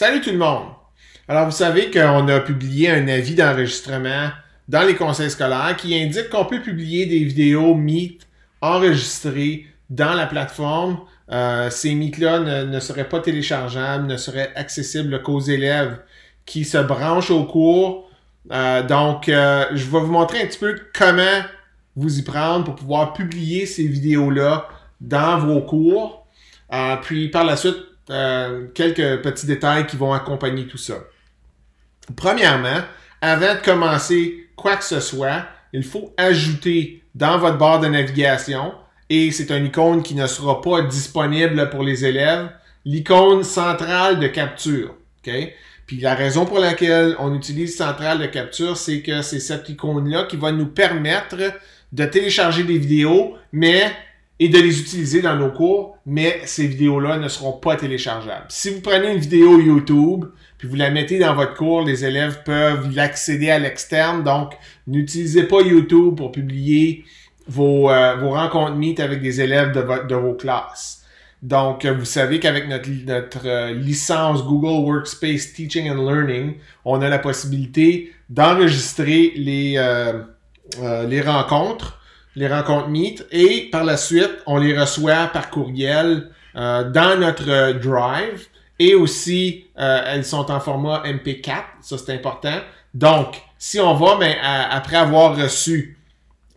Salut tout le monde! Alors vous savez qu'on a publié un avis d'enregistrement dans les conseils scolaires qui indique qu'on peut publier des vidéos Meet enregistrées dans la plateforme. Euh, ces Meet-là ne, seraient pas téléchargeables, ne seraient accessibles qu'aux élèves qui se branchent au cours. Euh, donc, euh, je vais vous montrer un petit peu comment vous y prendre pour pouvoir publier ces vidéos-là dans vos cours. puis par la suite, euh, quelques petits détails qui vont accompagner tout ça. Premièrement, avant de commencer quoi que ce soit, il faut ajouter dans votre barre de navigation, et c'est une icône qui ne sera pas disponible pour les élèves, l'icône centrale de capture. Puis la raison pour laquelle on utilise centrale de capture, c'est que c'est cette icône-là qui va nous permettre de télécharger des vidéos, mais et de les utiliser dans nos cours, mais ces vidéos-là ne seront pas téléchargeables. Si vous prenez une vidéo YouTube, puis vous la mettez dans votre cours, les élèves peuvent l'accéder à l'externe, donc n'utilisez pas YouTube pour publier vos, euh, rencontres meet avec des élèves de, de vos classes. Donc, euh, vous savez qu'avec notre, notre euh, licence Google Workspace Teaching and Learning, on a la possibilité d'enregistrer les, les rencontres les rencontres Meet, et par la suite, on les reçoit par courriel euh, dans notre Drive, et aussi, euh, elles sont en format MP4, ça c'est important. Donc, si on va, mais après avoir reçu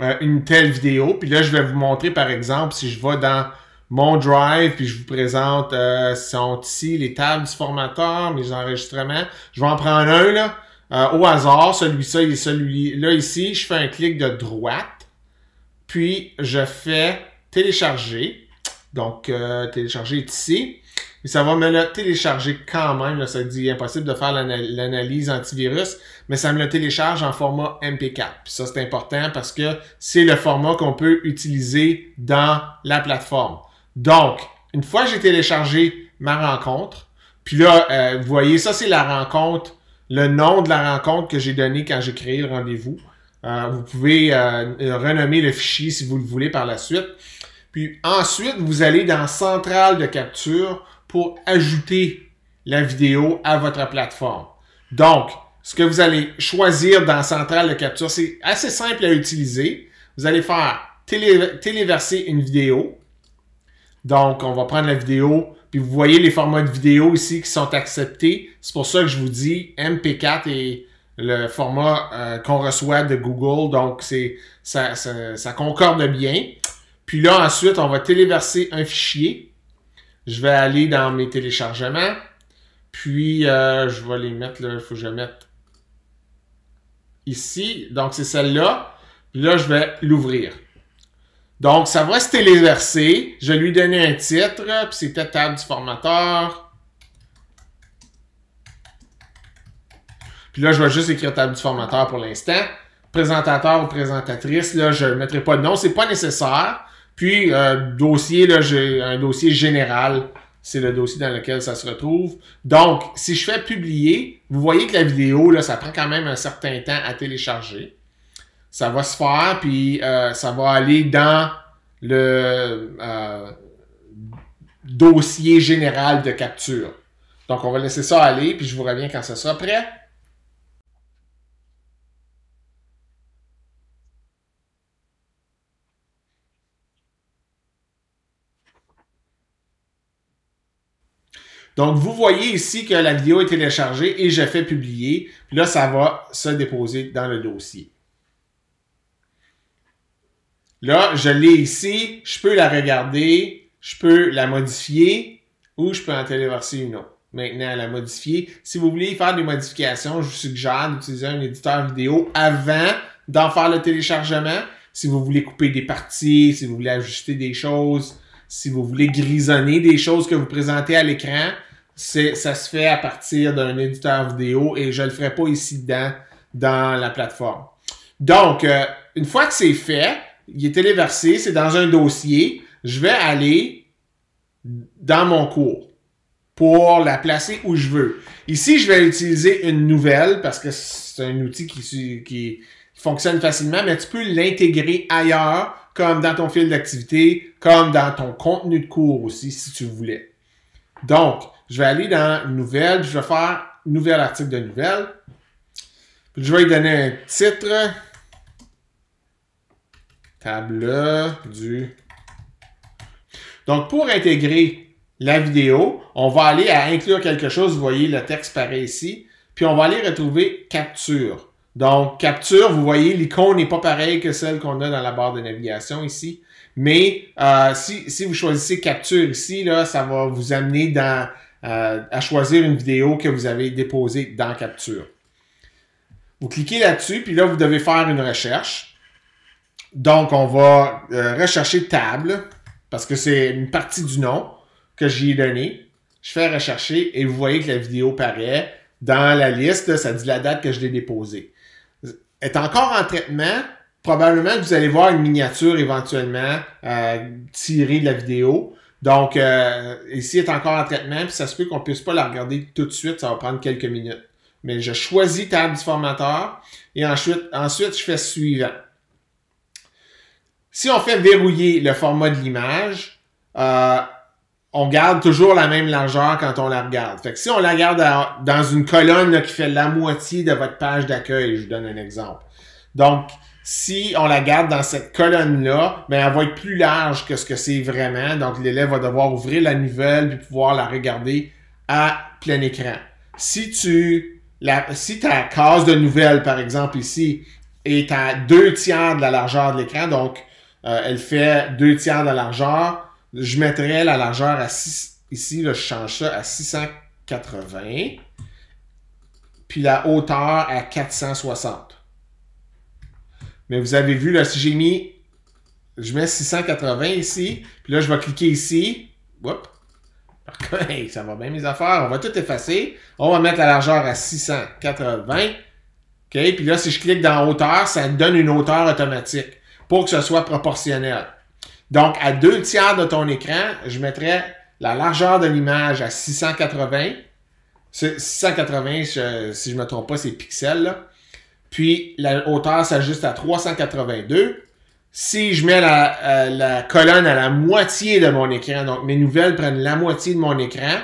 euh, une telle vidéo, puis là, je vais vous montrer, par exemple, si je vais dans mon Drive, puis je vous présente, sont ici les tables du formateur, mes enregistrements. Je vais en prendre un, là. au hasard, celui ci et celui-là ici, je fais un clic de droite. Puis je fais télécharger. Donc euh, télécharger ici. Et ça va me le télécharger quand même. Là, ça dit impossible de faire l'analyse antivirus, mais ça me le télécharge en format MP4. Puis ça, c'est important parce que c'est le format qu'on peut utiliser dans la plateforme. Donc, une fois que j'ai téléchargé ma rencontre, puis là, euh, vous voyez, ça, c'est la rencontre, le nom de la rencontre que j'ai donné quand j'ai créé le rendez-vous. Euh, vous pouvez euh, euh, renommer le fichier si vous le voulez par la suite. Puis ensuite, vous allez dans Centrale de capture pour ajouter la vidéo à votre plateforme. Donc, ce que vous allez choisir dans Centrale de capture, c'est assez simple à utiliser. Vous allez faire téléverser une vidéo. Donc, on va prendre la vidéo, puis vous voyez les formats de vidéo ici qui sont acceptés. C'est pour ça que je vous dis MP4 et le format euh, qu'on reçoit de Google. Donc, ça, concorde bien. Puis là, ensuite, on va téléverser un fichier. Je vais aller dans mes téléchargements. Puis, euh, je vais les mettre, là, il faut que je mette ici. Donc, c'est celle-là. Puis là, je vais l'ouvrir. Donc, ça va se téléverser. Je vais lui donner un titre. Puis, c'était table du formateur. Puis là, je vais juste écrire table du formateur pour l'instant. Présentateur ou présentatrice, là, je ne mettrai pas de nom, c'est pas nécessaire. Puis euh, dossier, là, j'ai un dossier général. C'est le dossier dans lequel ça se retrouve. Donc, si je fais publier, vous voyez que la vidéo, là, ça prend quand même un certain temps à télécharger. Ça va se faire, puis euh, ça va aller dans le euh, dossier général de capture. Donc, on va laisser ça aller, puis je vous reviens quand ça sera prêt. Donc, vous voyez ici que la vidéo est téléchargée et je fais publier. là, ça va se déposer dans le dossier. Là, je l'ai ici, je peux la regarder, je peux la modifier ou je peux en téléverser une autre. Maintenant, à la modifier. Si vous voulez faire des modifications, je vous suggère d'utiliser un éditeur vidéo avant d'en faire le téléchargement. Si vous voulez couper des parties, si vous voulez ajuster des choses, si vous voulez grisonner des choses que vous présentez à l'écran, c'est, ça se fait à partir d'un éditeur vidéo et je ne le ferai pas ici dedans dans la plateforme. Donc, euh, une fois que c'est fait, il est téléversé, c'est dans un dossier, je vais aller dans mon cours pour la placer où je veux. Ici, je vais utiliser une nouvelle parce que c'est un outil qui, qui fonctionne facilement, mais tu peux l'intégrer ailleurs comme dans ton fil d'activité, comme dans ton contenu de cours aussi, si tu voulais. Donc, je vais aller dans Nouvelles, je vais faire Nouvel article de nouvelles. je vais lui donner un titre. Tableau du... Donc, pour intégrer la vidéo, on va aller à inclure quelque chose. Vous voyez, le texte paraît ici. Puis, on va aller retrouver Capture. Donc, capture, vous voyez, l'icône n'est pas pareille que celle qu'on a dans la barre de navigation ici. Mais euh, si, vous choisissez capture ici, là, ça va vous amener euh, à choisir une vidéo que vous avez déposée dans capture. Vous cliquez là-dessus, puis là, vous devez faire une recherche. Donc, on va euh, rechercher table, parce que c'est une partie du nom que j'y ai donné. Je fais rechercher et vous voyez que la vidéo paraît dans la liste, ça dit la date que je l'ai déposée est encore en traitement. Probablement que vous allez voir une miniature éventuellement euh, tirée de la vidéo. Donc, euh, ici est encore en traitement, puis ça se peut qu'on puisse pas la regarder tout de suite, ça va prendre quelques minutes. Mais je choisis table du formateur et ensuite, ensuite je fais suivant. Si on fait verrouiller le format de l'image, euh, on garde toujours la même largeur quand on la regarde. Fait que si on la garde dans une colonne qui fait la moitié de votre page d'accueil, je vous donne un exemple. Donc, si on la garde dans cette colonne-là, mais ben, elle va être plus large que ce que c'est vraiment. Donc, l'élève va devoir ouvrir la nouvelle puis pouvoir la regarder à plein écran. Si tu la, si ta case de nouvelle, par exemple, ici, est à deux tiers de la largeur de l'écran, donc euh, elle fait deux tiers de la largeur, je mettrais la largeur à 6. Ici, je change ça à 680. Puis la hauteur à 460. Mais vous avez vu, là, si j'ai mis. Je mets 680 ici. Puis là, je vais cliquer ici. whoop ça va bien mes affaires. On va tout effacer. On va mettre la largeur à 680. OK? Puis là, si je clique dans hauteur, ça donne une hauteur automatique pour que ce soit proportionnel. Donc, à deux tiers de ton écran, je mettrais la largeur de l'image à 680. 680, si je ne me trompe pas, c'est pixels. Puis la hauteur s'ajuste à 382. Si je mets euh, la, colonne à la moitié de mon écran, donc mes nouvelles prennent la moitié de mon écran,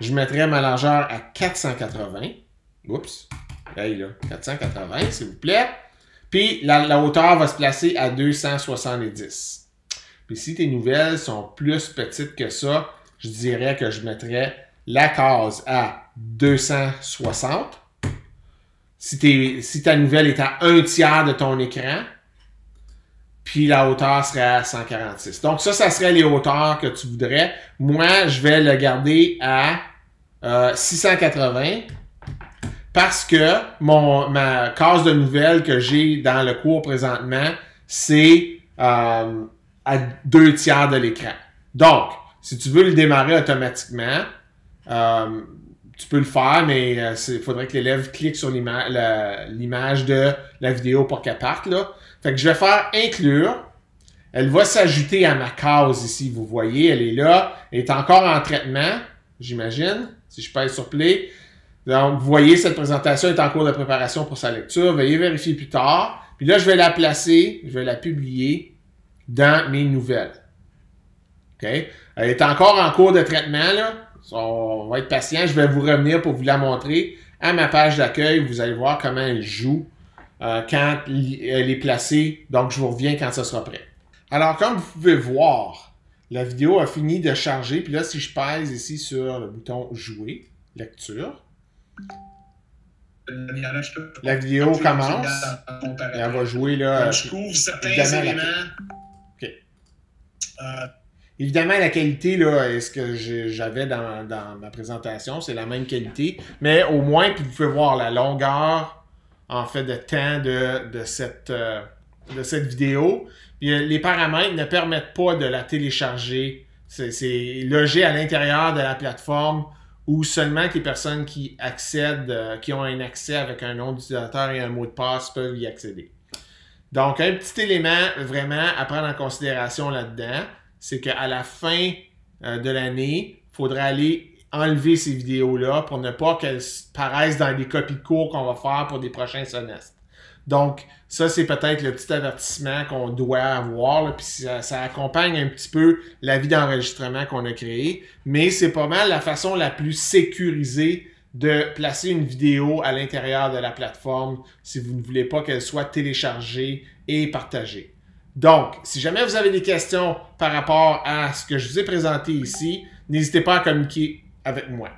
je mettrais ma largeur à 480. Oups. Hey là, 480, s'il vous plaît. Puis la hauteur va se placer à 270. Puis si tes nouvelles sont plus petites que ça, je dirais que je mettrais la case à 260. Si, si ta nouvelle est à un tiers de ton écran, puis la hauteur serait à 146. Donc ça, ça serait les hauteurs que tu voudrais. Moi, je vais le garder à 680 euh, parce que mon, ma case de nouvelles que j'ai dans le cours présentement, c'est euh, à deux tiers de l'écran. Donc, si tu veux le démarrer automatiquement, euh, tu peux le faire, mais il euh, faudrait que l'élève clique sur l'image de la vidéo pour qu'elle parte. Là. que je vais faire inclure. Elle va s'ajouter à ma case ici. Vous voyez, elle est là. Elle est encore en traitement, j'imagine, si je pèse sur play. Donc, vous voyez, cette présentation est en cours de préparation pour sa lecture. Veuillez vérifier plus tard. Puis là, je vais la placer, je vais la publier dans mes nouvelles. Elle est encore en cours de traitement. Là. On va être patient. Je vais vous revenir pour vous la montrer. À ma page d'accueil, vous allez voir comment elle joue euh, quand elle est placée. Donc, je vous reviens quand ce sera prêt. Alors, comme vous pouvez voir, la vidéo a fini de charger. Puis là, si je pèse ici sur le bouton « Jouer »,« Lecture », la vidéo commence. Elle va jouer là. Je couvre certains éléments euh, évidemment, la qualité, là, est ce que j'avais dans, ma présentation, c'est la même qualité, mais au moins, puis vous pouvez voir la longueur, en fait, de temps de, cette, euh, de cette vidéo. Euh, les paramètres ne permettent pas de la télécharger. C'est logé à l'intérieur de la plateforme où seulement les personnes qui accèdent, qui ont un accès avec un nom d'utilisateur et un mot de passe peuvent y accéder. Donc, un petit élément vraiment à prendre en considération là-dedans, c'est qu'à la fin euh, de l'année, il faudra aller enlever ces vidéos-là pour ne pas qu'elles paraissent dans les copies de cours qu'on va faire pour des prochains semestres. Donc, ça, c'est peut-être le petit avertissement qu'on doit avoir, puis ça, accompagne un petit peu la vie d'enregistrement qu'on a créée. mais c'est pas mal la façon la plus sécurisée de placer une vidéo à l'intérieur de la plateforme si vous ne voulez pas qu'elle soit téléchargée et partagée. Donc, si jamais vous avez des questions par rapport à ce que je vous ai présenté ici, n'hésitez pas à communiquer avec moi.